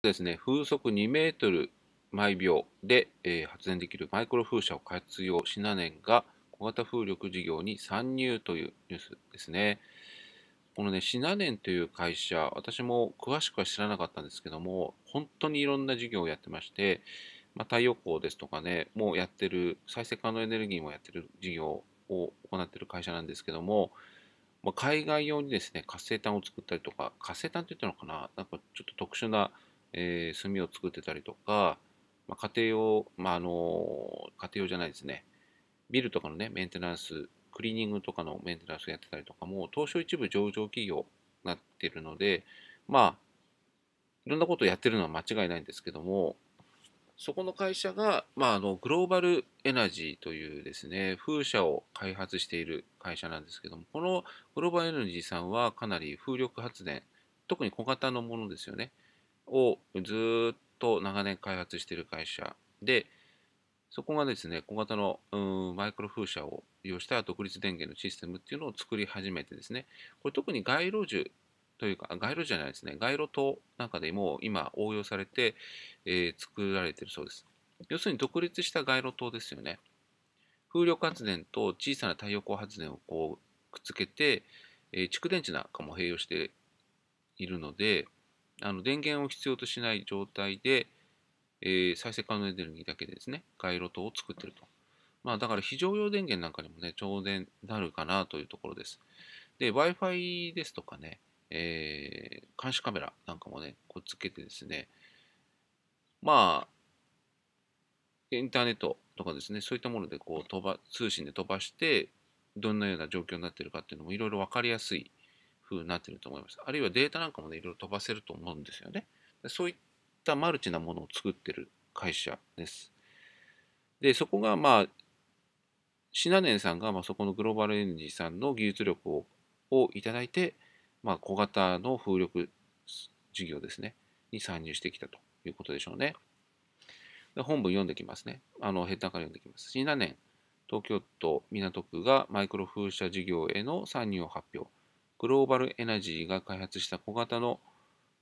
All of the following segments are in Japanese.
ですね、風速2メートル毎秒で、えー、発電できるマイクロ風車を活用しなねんが小型風力事業に参入というニュースですね。このね、シナネンという会社、私も詳しくは知らなかったんですけども、本当にいろんな事業をやってまして、まあ、太陽光ですとかね、もうやってる、再生可能エネルギーもやってる事業を行ってる会社なんですけども、まあ、海外用にですね、活性炭を作ったりとか、活性炭って言ったのかな、なんかちょっと特殊なえー、炭を作ってたりとか、まあ、家庭用、まあ、あの家庭用じゃないですねビルとかのねメンテナンスクリーニングとかのメンテナンスやってたりとかも東証一部上場企業になってるのでまあいろんなことをやってるのは間違いないんですけどもそこの会社が、まあ、あのグローバルエナジーというですね風車を開発している会社なんですけどもこのグローバルエナジーさんはかなり風力発電特に小型のものですよねをずっと長年開発している会社で、そこがですね、小型のマイクロ風車を利用した独立電源のシステムっていうのを作り始めてですね、これ特に街路樹というか、街路樹じゃないですね、街路灯なんかでも今応用されて、えー、作られているそうです。要するに独立した街路灯ですよね。風力発電と小さな太陽光発電をこうくっつけて、えー、蓄電池なんかも併用しているので、あの電源を必要としない状態で、えー、再生可能エネルギーだけでですね、回路灯を作ってると。まあ、だから非常用電源なんかにもね、超電なるかなというところです。で、Wi-Fi ですとかね、えー、監視カメラなんかもね、こうつけてですね、まあ、インターネットとかですね、そういったものでこう飛ば、通信で飛ばして、どんなような状況になっているかっていうのもいろいろ分かりやすい風になってると思います。あるいはデータなんかもね、いろいろ飛ばせると思うんですよね。そういったマルチなものを作ってる会社です。で、そこがまあ、シナネンさんがまあそこのグローバルエンジンさんの技術力ををいただいて、まあ、小型の風力事業ですね、に参入してきたということでしょうね。本文読んできますね。あのヘッダーから読んできます。シナネン、東京都港区がマイクロ風車事業への参入を発表。グローバルエナジーが開発した小型の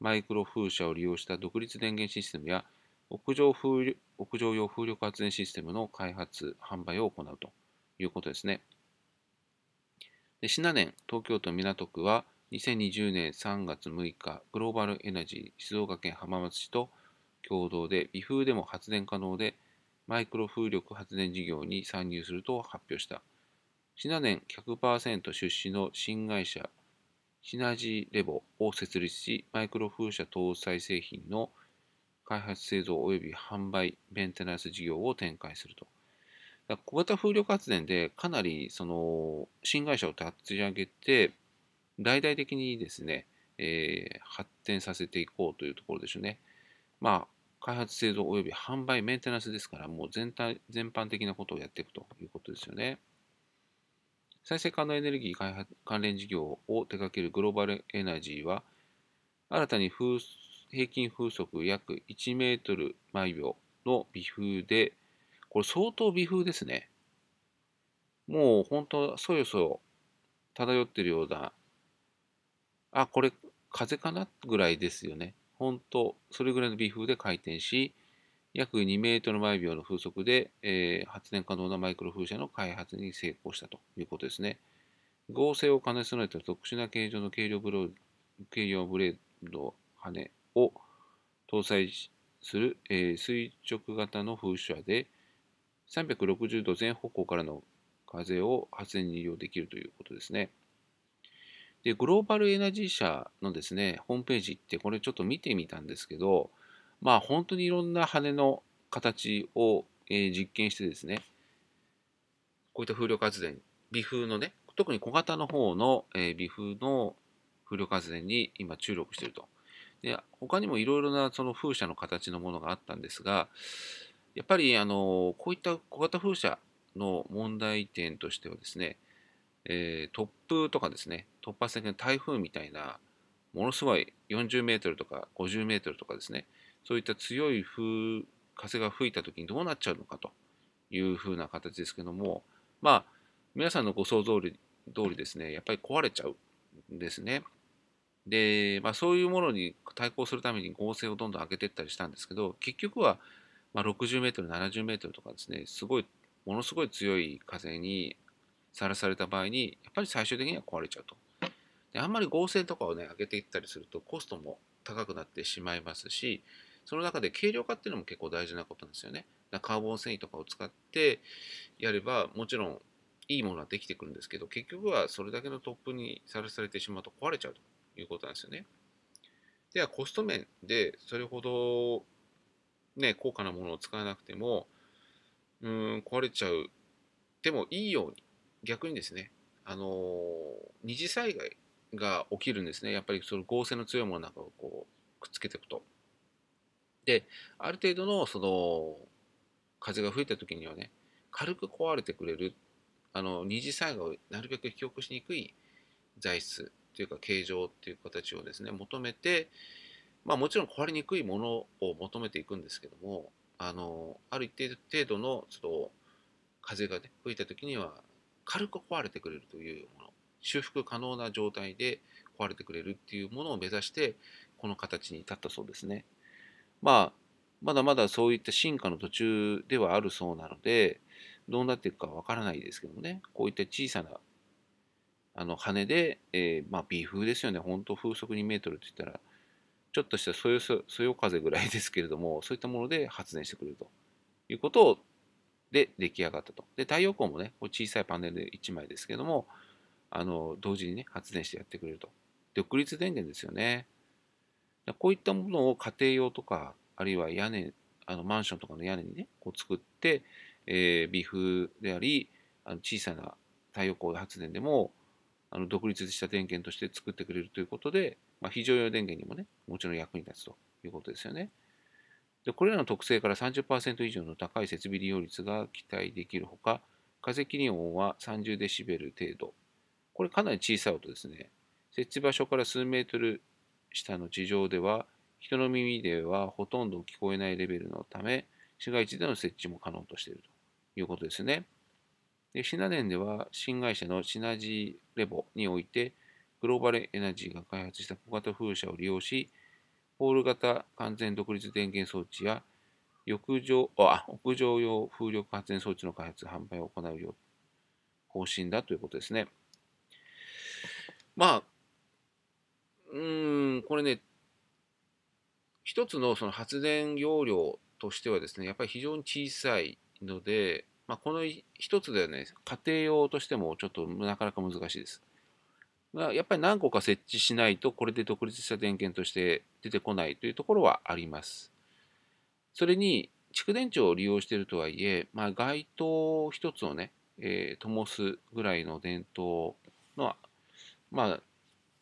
マイクロ風車を利用した独立電源システムや屋上風屋上用風力発電システムの開発、販売を行うということですね。でネン、東京都港区は2020年3月6日、グローバルエナジー静岡県浜松市と共同で微風でも発電可能でマイクロ風力発電事業に参入すると発表した。シナネン100%出資の新会社シナジーレボを設立し、マイクロ風車搭載製品の開発製造及び販売、メンテナンス事業を展開すると。小型風力発電でかなりその新会社を立ち上げて、大々的にですね、えー、発展させていこうというところでしょうね。まあ、開発製造及び販売、メンテナンスですから、もう全体、全般的なことをやっていくということですよね。再生可能エネルギー開発関連事業を手掛けるグローバルエナジーは、新たに風平均風速約1メートル毎秒の微風で、これ相当微風ですね。もう本当、そよそよ漂ってるような、あ、これ風かなぐらいですよね。本当、それぐらいの微風で回転し、約2メートル毎秒の風速で、えー、発電可能なマイクロ風車の開発に成功したということですね。合成を兼ね備えた特殊な形状の軽量ブロ軽量ブレード羽を搭載する、えー、垂直型の風車で360度全方向からの風を発電に利用できるということですね。で、グローバルエナジー社のですね、ホームページってこれちょっと見てみたんですけど、まあ本当にいろんな羽の形を、え実験してですね、こういった風力発電、微風のね、特に小型の方の、え微風の風力発電に今注力していると。で他にもいろいろなその風車の形のものがあったんですが、やっぱりあのこういった小型風車の問題点としてはですね、えー、突風とかですね、突発的な台風みたいな、ものすごい40メートルとか50メートルとかですね、そういった強い風風が吹いた時にどうなっちゃうのかというふうな形ですけどもまあ皆さんのご想像通り通りですねやっぱり壊れちゃうんですね。で、まあ、そういうものに対抗するために合成をどんどん上げていったりしたんですけど結局は、まあ、60メートル70メートルとかですねすごいものすごい強い風にさらされた場合にやっぱり最終的には壊れちゃうと。であんまり合成とかをね上げていったりするとコストも高くなってしまいますしその中で軽量化っていうのも結構大事なことなんですよね。だカーボン繊維とかを使ってやれば、もちろんいいものはできてくるんですけど、結局はそれだけのトップにさらされてしまうと壊れちゃうということなんですよね。では、コスト面でそれほど、ね、高価なものを使わなくても、うん、壊れちゃう。でもいいように、逆にですね、あの二次災害が起きるんですね。やっぱりその合成の強いものなんかをこうくっつけていくと。である程度のその風が吹いた時にはね軽く壊れてくれるあの二次災害をなるべく引き起こしにくい材質というか形状という形をですね求めて、まあ、もちろん壊れにくいものを求めていくんですけどもあのある一定程度のちょっと風が、ね、吹いた時には軽く壊れてくれるというもの修復可能な状態で壊れてくれるっていうものを目指してこの形に至ったそうですね。まあまだまだそういった進化の途中ではあるそうなのでどうなっていくかわからないですけどもねこういった小さなあの羽で、えー、まあ、微風ですよね本当風速2メートルって言ったらちょっとしたそよそそよ風ぐらいですけれどもそういったもので発電してくれるということをで出来上がったと。で太陽光もね小さいパネルで1枚ですけれどもあの同時にね発電してやってくれると。独立電源ですよね。こういったものを家庭用とか、あるいは屋根、あのマンションとかの屋根にね、こう作って、えー、微風であり、あの小さな太陽光発電でも、あの独立した電源として作ってくれるということで、まあ、非常用電源にもね、もちろん役に立つということですよね。でこれらの特性から30%以上の高い設備利用率が期待できるほか、風切り音は30デシベル程度。これかなり小さい音ですね。設置場所から数メートル下の地上では人の耳ではほとんど聞こえないレベルのため市街地での設置も可能としているということですね。でシナデンでは新会社のシナジーレボにおいてグローバルエナジーが開発した小型風車を利用しポール型完全独立電源装置や浴場あ屋上用風力発電装置の開発販売を行う方針だということですね。まあうーん、これね、一つのその発電容量としてはですね、やっぱり非常に小さいので、まあ、この一つではね、家庭用としてもちょっとなかなか難しいです。やっぱり何個か設置しないと、これで独立した電源として出てこないというところはあります。それに、蓄電池を利用しているとはいえ、まあ、街灯一つをね、えー、灯すぐらいの電灯の、まあ、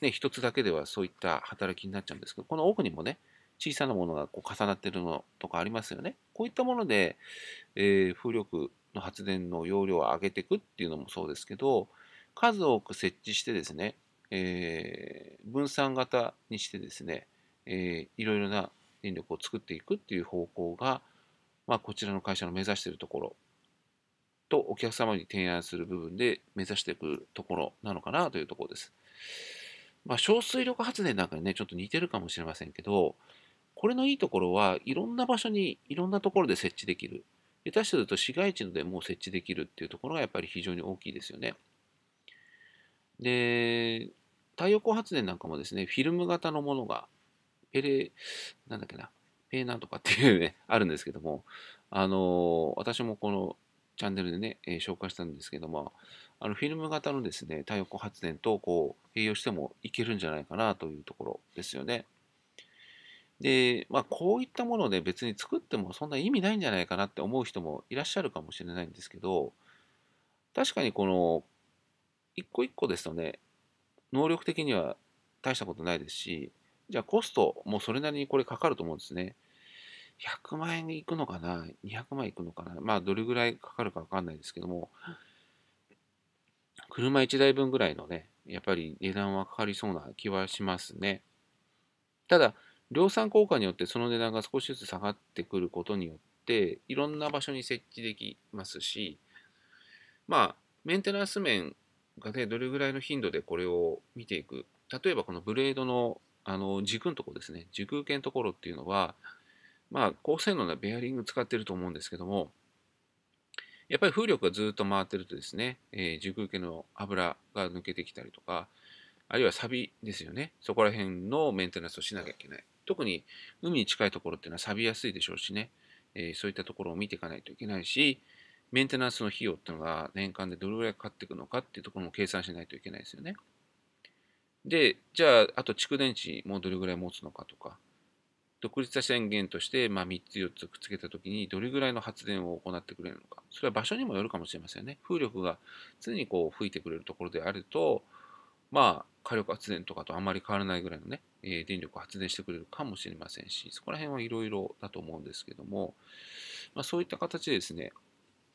ね、一つだけではそういった働きになっちゃうんですけど、この奥にもね、小さなものがこう重なってるのとかありますよね。こういったもので、えー、風力の発電の容量を上げていくっていうのもそうですけど、数多く設置してですね、えー、分散型にしてですね、えー、いろいろな電力を作っていくっていう方向が、まあ、こちらの会社の目指しているところとお客様に提案する部分で目指していくところなのかなというところです。まあ、小水力発電なんかにね、ちょっと似てるかもしれませんけど、これのいいところはいろんな場所にいろんなところで設置できる。下手すると市街地でもう設置できるっていうところがやっぱり非常に大きいですよね。で、太陽光発電なんかもですね、フィルム型のものが、ペレ、なんだっけな、ペーなんとかっていうね、あるんですけども、あの私もこのチャンネルでね、え紹介したんですけども、あのフィルム型のですね、太陽光発電とこう併用してもいけるんじゃないかなというところですよね。で、まあ、こういったもので別に作ってもそんな意味ないんじゃないかなって思う人もいらっしゃるかもしれないんですけど、確かにこの一個一個ですとね、能力的には大したことないですし、じゃあコストもそれなりにこれかかると思うんですね。100万円いくのかな ?200 万いくのかなまあどれぐらいかかるかわかんないですけども、車1台分ぐらいのね、やっぱり値段はかかりそうな気はしますね。ただ、量産効果によってその値段が少しずつ下がってくることによって、いろんな場所に設置できますし、まあ、メンテナンス面がね、どれぐらいの頻度でこれを見ていく。例えばこのブレードのあの軸のところですね、軸受けのところっていうのは、まあ、高性能なベアリング使ってると思うんですけども、やっぱり風力がずっと回ってるとですね、えー、軸受けの油が抜けてきたりとか、あるいはサビですよね。そこら辺のメンテナンスをしなきゃいけない。特に海に近いところっていうのは錆びやすいでしょうしね、えー、そういったところを見ていかないといけないし、メンテナンスの費用っていうのが年間でどれぐらいかかっていくのかっていうところも計算しないといけないですよね。で、じゃあ、あと蓄電池もどれぐらい持つのかとか、独立した宣言として、まあ、3つ4つくっつけた時にどれぐらいの発電を行ってくれるのかそれは場所にもよるかもしれませんね風力が常にこう吹いてくれるところであるとまあ火力発電とかとあまり変わらないぐらいのね、えー、電力発電してくれるかもしれませんしそこら辺はいろいろだと思うんですけども、まあ、そういった形でですね、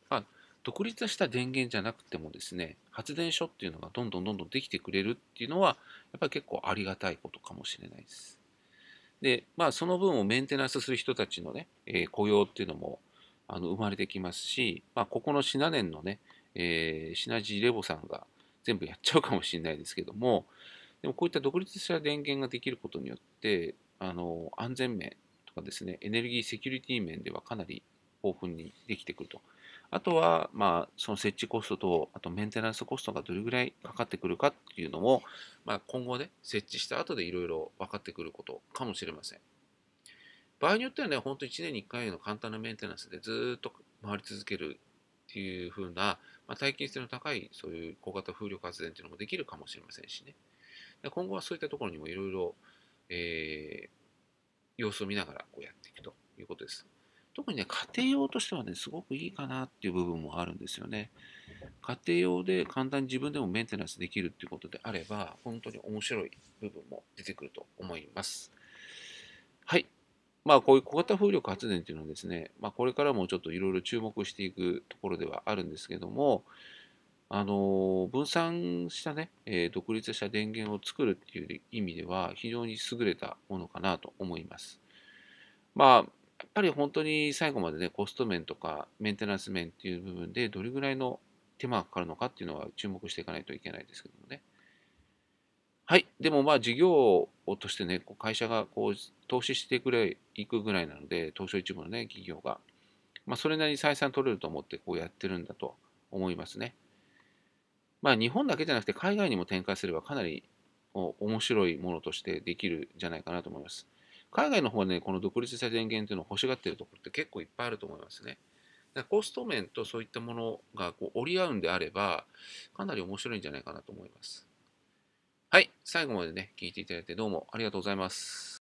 まあ、独立した電源じゃなくてもですね発電所っていうのがどんどんどんどんできてくれるっていうのはやっぱり結構ありがたいことかもしれないです。で、まあ、その分をメンテナンスする人たちのね、えー、雇用っていうのもあの生まれてきますし、まあ、ここのシナネンのね、えー、シナジーレボさんが全部やっちゃうかもしれないですけども、でもこういった独立した電源ができることによって、あの安全面とかですね、エネルギーセキュリティ面ではかなり豊富にできてくると。あとは、まあ、その設置コストと、あとメンテナンスコストがどれぐらいかかってくるかっていうのも、まあ、今後ね、設置した後でいろいろ分かってくることかもしれません。場合によってはね、ほんと1年に1回の簡単なメンテナンスでずっと回り続けるっていう風な、まあ、耐久性の高いそういう小型風力発電っていうのもできるかもしれませんしね。今後はそういったところにもいろいろ、えー、様子を見ながらこうやっていくと特にね、家庭用としてはね、すごくいいかなっていう部分もあるんですよね。家庭用で簡単に自分でもメンテナンスできるっていうことであれば、本当に面白い部分も出てくると思います。はい。まあ、こういう小型風力発電っていうのはですね、まあ、これからもちょっといろいろ注目していくところではあるんですけども、あの分散したね、え独立した電源を作るっていう意味では非常に優れたものかなと思います。まあっぱり本当に最後までね、コスト面とかメンテナンス面っていう部分でどれぐらいの手間がかかるのかっていうのは注目していかないといけないですけどもね。はい。でもまあ事業としてね、会社がこう投資してくれ、いくぐらいなので、東証一部のね、企業が、まあそれなりに採算取れると思ってこうやってるんだと思いますね。まあ日本だけじゃなくて海外にも展開すればかなり面白いものとしてできるんじゃないかなと思います。海外の方はね、この独立した電源というのを欲しがっているところって結構いっぱいあると思いますね。コスト面とそういったものがこう折り合うんであれば、かなり面白いんじゃないかなと思います。はい、最後までね、聞いていただいてどうもありがとうございます。